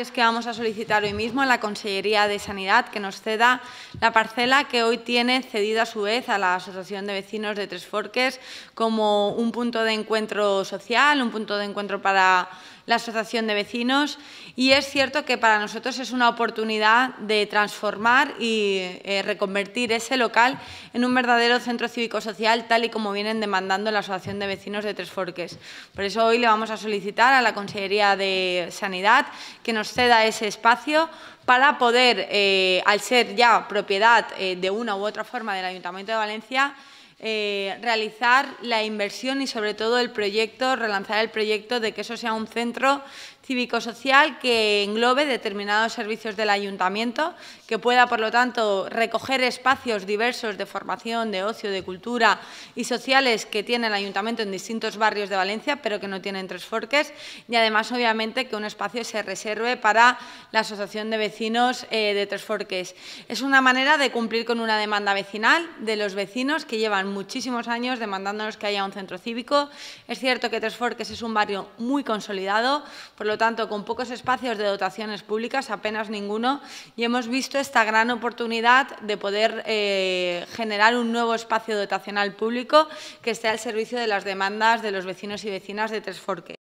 es que vamos a solicitar hoy mismo a la Consellería de Sanidad que nos ceda la parcela que hoy tiene cedida a su vez a la Asociación de Vecinos de Tres Forques como un punto de encuentro social, un punto de encuentro para la Asociación de Vecinos y es cierto que para nosotros es una oportunidad de transformar y eh, reconvertir ese local en un verdadero centro cívico-social tal y como vienen demandando la Asociación de Vecinos de Tres Forques. Por eso hoy le vamos a solicitar a la Consellería de Sanidad que nos ceda ese espacio para poder, eh, al ser ya propiedad eh, de una u otra forma del Ayuntamiento de Valencia, eh, realizar la inversión y sobre todo el proyecto, relanzar el proyecto de que eso sea un centro cívico-social que englobe determinados servicios del ayuntamiento, que pueda, por lo tanto, recoger espacios diversos de formación, de ocio, de cultura y sociales que tiene el ayuntamiento en distintos barrios de Valencia, pero que no tienen tres forques, y además, obviamente, que un espacio se reserve para la Asociación de Vecinos eh, de Tres Forques. Es una manera de cumplir con una demanda vecinal de los vecinos que llevan muchísimos años demandándonos que haya un centro cívico. Es cierto que Tres Forques es un barrio muy consolidado, por lo tanto, con pocos espacios de dotaciones públicas, apenas ninguno, y hemos visto esta gran oportunidad de poder eh, generar un nuevo espacio dotacional público que esté al servicio de las demandas de los vecinos y vecinas de Tres Forques.